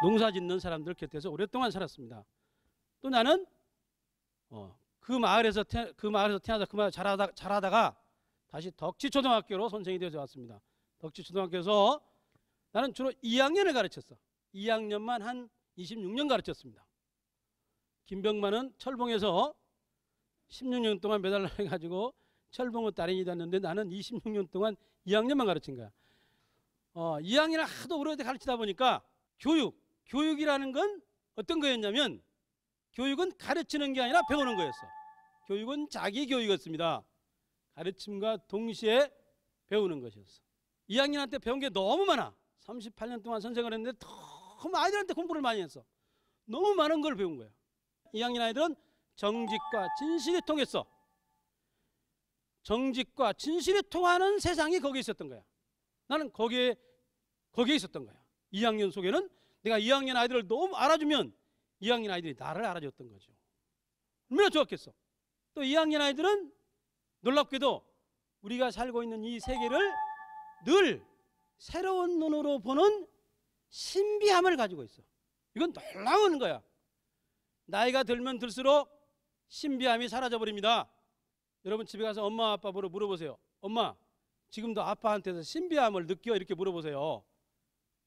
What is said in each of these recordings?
농사 짓는 사람들 곁에서 오랫동안 살았습니다. 또 나는 어, 그 마을에서 태, 그 마을에서 태어나그 마을 자라다 자라다가 다시 덕지 초등학교로 선생이 되어 왔습니다. 덕지 초등학교에서 나는 주로 2학년을 가르쳤어. 2학년만 한 26년 가르쳤습니다. 김병만은 철봉에서 16년 동안 매달려 가지고 철봉은 달인이 됐는데 나는 26년 동안 2학년만 가르친 거야. 어, 2학년을 하도 오래 가르치다 보니까 교육, 교육이라는 건 어떤 거였냐면 교육은 가르치는 게 아니라 배우는 거였어. 교육은 자기 교육이었습니다. 가르침과 동시에 배우는 것이었어. 2학년한테 배운 게 너무 많아. 38년 동안 선생을 했는데 너무 아이들한테 공부를 많이 했어. 너무 많은 걸 배운 거야. 2학년 아이들은 정직과 진실이 통했어. 정직과 진실이 통하는 세상이 거기에 있었던 거야. 나는 거기에 거기에 있었던 거야. 2학년 속에는 내가 2학년 아이들을 너무 알아주면 2학년 아이들이 나를 알아줬던 거죠. 얼마나 좋았겠어. 또 2학년 아이들은 놀랍게도 우리가 살고 있는 이 세계를 늘 새로운 눈으로 보는 신비함을 가지고 있어. 이건 놀라운 거야. 나이가 들면 들수록 신비함이 사라져 버립니다. 여러분 집에 가서 엄마 아빠 보러 물어보세요. 엄마 지금도 아빠한테서 신비함을 느껴 이렇게 물어보세요.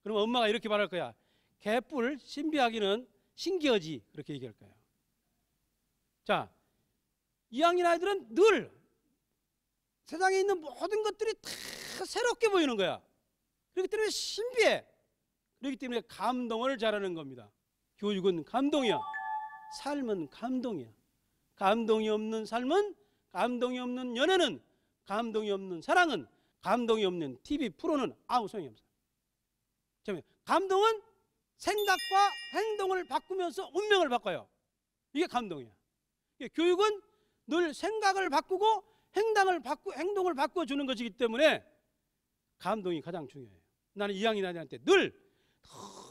그럼 엄마가 이렇게 말할 거야. 개뿔 신비하기는 신기하지 그렇게 얘기할 거예요. 자, 2학년 아이들은 늘 세상에 있는 모든 것들이 다 새롭게 보이는 거야. 그렇기 때문에 신비해. 그렇기 때문에 감동을 잘하는 겁니다. 교육은 감동이야. 삶은 감동이야. 감동이 없는 삶은 감동이 없는 연애는 감동이 없는 사랑은 감동이 없는 TV 프로는 아무 소용이 없어 감동은 생각과 행동을 바꾸면서 운명을 바꿔요. 이게 감동이야. 교육은 늘 생각을 바꾸고 행당을 바꾸, 행동을 바꿔주는 것이기 때문에 감동이 가장 중요해요. 나는 이 학년 아이한테 늘,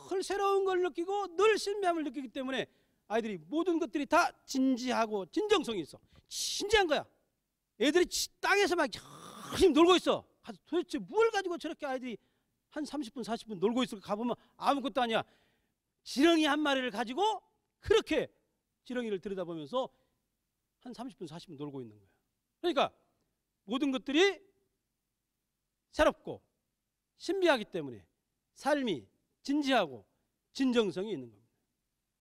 늘 새로운 걸 느끼고 늘 신비함을 느끼기 때문에 아이들이 모든 것들이 다 진지하고 진정성이 있어. 진지한 거야. 애들이 땅에서 막 열심히 놀고 있어. 도대체 뭘 가지고 저렇게 아이들이 한 30분, 40분 놀고 있을 가보면 아무것도 아니야. 지렁이 한 마리를 가지고 그렇게 지렁이를 들여다보면서 한 30분, 40분 놀고 있는 거예요. 그러니까 모든 것들이 새롭고 신비하기 때문에 삶이 진지하고 진정성이 있는 겁니다.